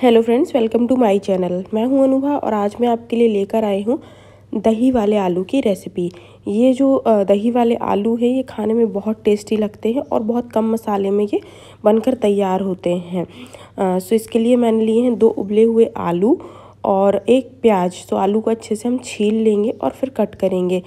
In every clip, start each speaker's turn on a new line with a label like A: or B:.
A: hello friends welcome to my channel मैं हूं अनुभा और आज मैं आपके लिए लेकर आई हूं दही वाले आलू की रेसिपी ये जो दही वाले आलू हैं ये खाने में बहुत टेस्टी लगते हैं और बहुत कम मसाले में ये बनकर तैयार होते हैं सो इसके लिए मैंने लिए हैं दो उबले हुए आलू और एक प्याज तो आलू को अच्छे से हम छील लेंगे और फिर कट करेंगे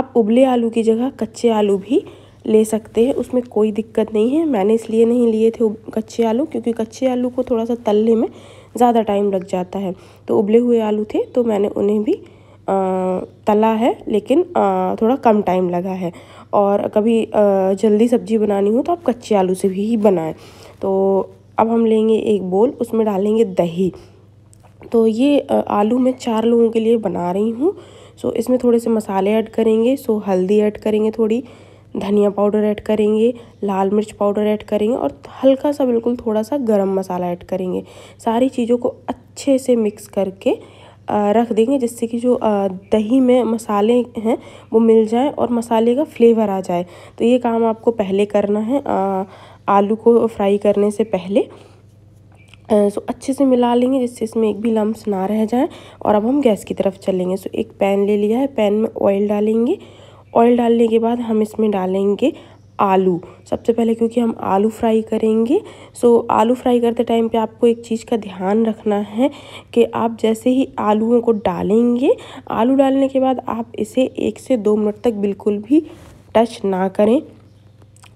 A: आप उबले आलू की जगह कच्चे आलू भी ले सकते हैं उसमें कोई दिक्कत नहीं है मैंने इसलिए नहीं लिए थे कच्चे आलू क्योंकि कच्चे आलू को थोड़ा सा तलने में ज़्यादा टाइम लग जाता है तो उबले हुए आलू थे तो मैंने उन्हें भी तला है लेकिन थोड़ा कम टाइम लगा है और कभी जल्दी सब्जी बनानी हो तो आप कच्चे आलू से भी ही बनाएं तो अब हम लेंगे एक बोल उसमें डालेंगे दही तो ये आलू मैं चार लोगों के लिए बना रही हूँ सो इसमें थोड़े से मसाले ऐड करेंगे सो हल्दी ऐड करेंगे थोड़ी धनिया पाउडर ऐड करेंगे लाल मिर्च पाउडर ऐड करेंगे और हल्का सा बिल्कुल थोड़ा सा गरम मसाला ऐड करेंगे सारी चीज़ों को अच्छे से मिक्स करके रख देंगे जिससे कि जो दही में मसाले हैं वो मिल जाए और मसाले का फ्लेवर आ जाए तो ये काम आपको पहले करना है आलू को फ्राई करने से पहले सो अच्छे से मिला लेंगे जिससे इसमें एक भी लम्ब ना रह जाए और अब हम गैस की तरफ चलेंगे सो एक पैन ले लिया है पैन में ऑयल डालेंगे ऑयल डालने के बाद हम इसमें डालेंगे आलू सबसे पहले क्योंकि हम आलू फ्राई करेंगे सो आलू फ्राई करते टाइम पे आपको एक चीज़ का ध्यान रखना है कि आप जैसे ही आलूओं को डालेंगे आलू डालने के बाद आप इसे एक से दो मिनट तक बिल्कुल भी टच ना करें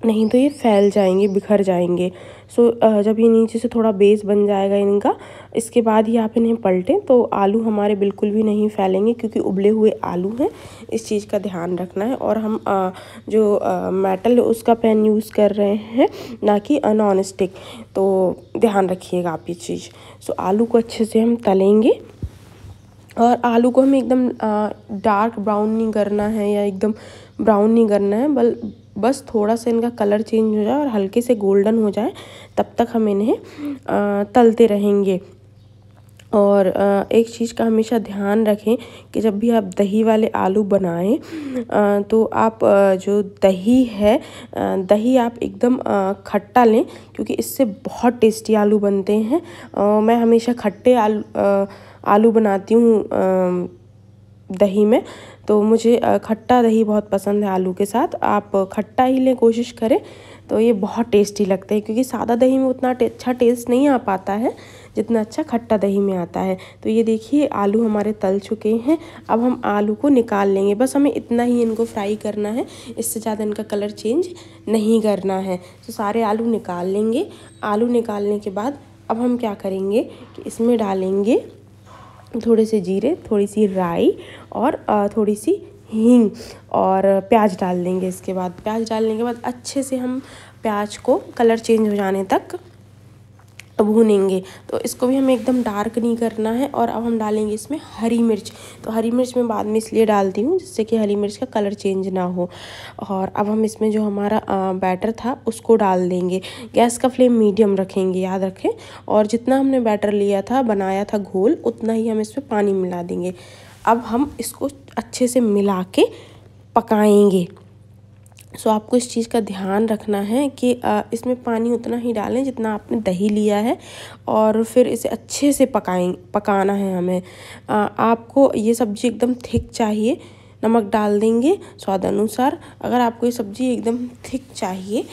A: नहीं तो ये फैल जाएंगे बिखर जाएंगे सो so, जब ये नीचे से थोड़ा बेस बन जाएगा इनका इसके बाद ही आप इन्हें पलटें तो आलू हमारे बिल्कुल भी नहीं फैलेंगे क्योंकि उबले हुए आलू हैं इस चीज़ का ध्यान रखना है और हम जो मेटल उसका पैन यूज़ कर रहे हैं ना कि नॉन स्टिक तो ध्यान रखिएगा आप ये चीज़ सो so, आलू को अच्छे से हम तलेंगे और आलू को हमें एकदम डार्क ब्राउन नहीं करना है या एकदम ब्राउन नहीं करना है बल बस थोड़ा सा इनका कलर चेंज हो जाए और हल्के से गोल्डन हो जाए तब तक हम इन्हें तलते रहेंगे और एक चीज़ का हमेशा ध्यान रखें कि जब भी आप दही वाले आलू बनाएं तो आप जो दही है दही आप एकदम खट्टा लें क्योंकि इससे बहुत टेस्टी आलू बनते हैं मैं हमेशा खट्टे आलू आलू बनाती हूँ दही में तो मुझे खट्टा दही बहुत पसंद है आलू के साथ आप खट्टा ही लें कोशिश करें तो ये बहुत टेस्टी लगता है क्योंकि सादा दही में उतना अच्छा टेस्ट नहीं आ पाता है जितना अच्छा खट्टा दही में आता है तो ये देखिए आलू हमारे तल चुके हैं अब हम आलू को निकाल लेंगे बस हमें इतना ही इनको फ्राई करना है इससे ज़्यादा इनका कलर चेंज नहीं करना है तो सारे आलू निकाल लेंगे आलू निकालने के बाद अब हम क्या करेंगे कि इसमें डालेंगे थोड़े से जीरे थोड़ी सी राई और थोड़ी सी हींग और प्याज डाल देंगे इसके बाद प्याज डालने के बाद अच्छे से हम प्याज को कलर चेंज हो जाने तक भूनेंगे तो इसको भी हमें एकदम डार्क नहीं करना है और अब हम डालेंगे इसमें हरी मिर्च तो हरी मिर्च मैं बाद में इसलिए डालती हूँ जिससे कि हरी मिर्च का कलर चेंज ना हो और अब हम इसमें जो हमारा बैटर था उसको डाल देंगे गैस का फ्लेम मीडियम रखेंगे याद रखें और जितना हमने बैटर लिया था बनाया था घोल उतना ही हम इसमें पानी मिला देंगे अब हम इसको अच्छे से मिला के पकाएंगे सो आपको इस चीज़ का ध्यान रखना है कि इसमें पानी उतना ही डालें जितना आपने दही लिया है और फिर इसे अच्छे से पकाएं पकाना है हमें आपको ये सब्ज़ी एकदम थिक चाहिए नमक डाल देंगे स्वाद अनुसार अगर आपको ये सब्ज़ी एकदम थिक चाहिए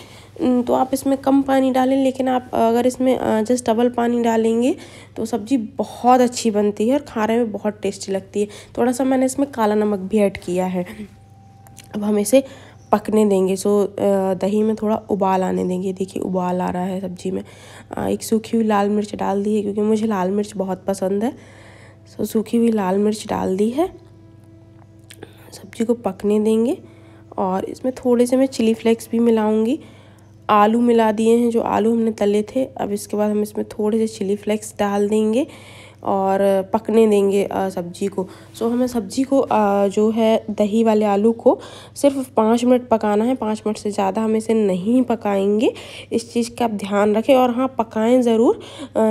A: तो आप इसमें कम पानी डालें लेकिन आप अगर इसमें जस्ट डबल पानी डालेंगे तो सब्ज़ी बहुत अच्छी बनती है और खाने में बहुत टेस्टी लगती है थोड़ा सा मैंने इसमें काला नमक भी ऐड किया है अब हम इसे पकने देंगे सो दही में थोड़ा उबाल आने देंगे देखिए उबाल आ रहा है सब्जी में एक सूखी हुई लाल मिर्च डाल दी है क्योंकि मुझे लाल मिर्च बहुत पसंद है सो सूखी हुई लाल मिर्च डाल दी है सब्जी को पकने देंगे और इसमें थोड़े से मैं चिली फ्लेक्स भी मिलाऊंगी आलू मिला दिए हैं जो आलू हमने तले थे अब इसके बाद हम इसमें थोड़े से चिली फ्लेक्स डाल देंगे और पकने देंगे सब्जी को सो हमें सब्जी को जो है दही वाले आलू को सिर्फ पाँच मिनट पकाना है पाँच मिनट से ज़्यादा हम इसे नहीं पकाएंगे इस चीज़ का आप ध्यान रखें और हाँ पकाएं ज़रूर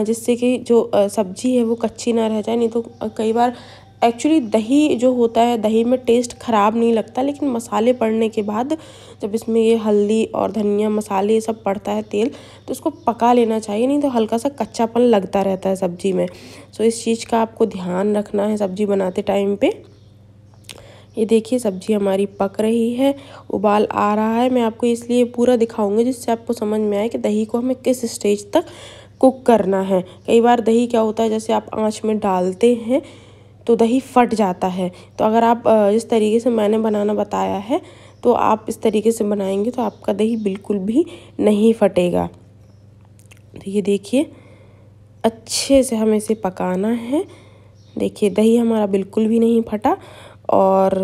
A: जिससे कि जो सब्जी है वो कच्ची ना रह जाए नहीं तो कई बार एक्चुअली दही जो होता है दही में टेस्ट ख़राब नहीं लगता लेकिन मसाले पड़ने के बाद जब इसमें ये हल्दी और धनिया मसाले ये सब पड़ता है तेल तो इसको पका लेना चाहिए नहीं तो हल्का सा कच्चापन लगता रहता है सब्ज़ी में सो इस चीज़ का आपको ध्यान रखना है सब्ज़ी बनाते टाइम पर ये देखिए सब्ज़ी हमारी पक रही है उबाल आ रहा है मैं आपको इसलिए पूरा दिखाऊंगी जिससे आपको समझ में आए कि दही को हमें किस स्टेज तक कुक करना है कई बार दही क्या होता है जैसे आप आँच में डालते हैं तो दही फट जाता है तो अगर आप इस तरीके से मैंने बनाना बताया है तो आप इस तरीके से बनाएंगे तो आपका दही बिल्कुल भी नहीं फटेगा तो ये देखिए अच्छे से हमें इसे पकाना है देखिए दही हमारा बिल्कुल भी नहीं फटा और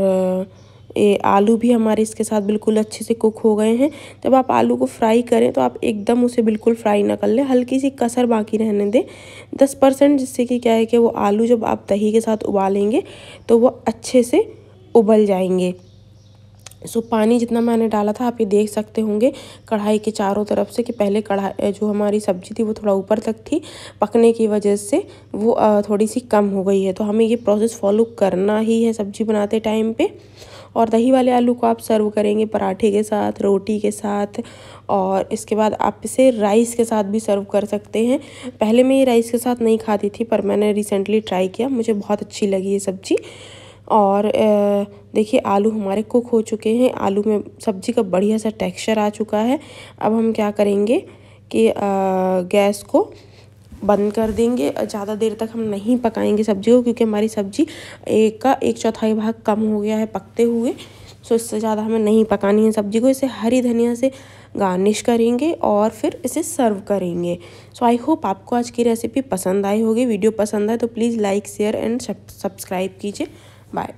A: ये आलू भी हमारे इसके साथ बिल्कुल अच्छे से कुक हो गए हैं जब आप आलू को फ्राई करें तो आप एकदम उसे बिल्कुल फ्राई ना कर लें हल्की सी कसर बाकी रहने दें दस परसेंट जिससे कि क्या है कि वो आलू जब आप दही के साथ उबालेंगे तो वो अच्छे से उबल जाएंगे सो so, पानी जितना मैंने डाला था आप ये देख सकते होंगे कढ़ाई के चारों तरफ से कि पहले कढ़ाई जो हमारी सब्जी थी वो थोड़ा ऊपर तक थी पकने की वजह से वो थोड़ी सी कम हो गई है तो हमें ये प्रोसेस फॉलो करना ही है सब्जी बनाते टाइम पे और दही वाले आलू को आप सर्व करेंगे पराठे के साथ रोटी के साथ और इसके बाद आप इसे राइस के साथ भी सर्व कर सकते हैं पहले मैं ये राइस के साथ नहीं खाती थी पर मैंने रिसेंटली ट्राई किया मुझे बहुत अच्छी लगी ये सब्ज़ी और देखिए आलू हमारे कुक हो चुके हैं आलू में सब्ज़ी का बढ़िया सा टेक्स्चर आ चुका है अब हम क्या करेंगे कि गैस को बंद कर देंगे ज़्यादा देर तक हम नहीं पकाएंगे सब्जी को क्योंकि हमारी सब्जी एक का एक चौथाई भाग कम हो गया है पकते हुए सो इससे ज़्यादा हमें नहीं पकानी है सब्जी को इसे हरी धनिया से गार्निश करेंगे और फिर इसे सर्व करेंगे सो आई होप आपको आज की रेसिपी पसंद आई होगी वीडियो पसंद आए तो please like share and subscribe कीजिए बाय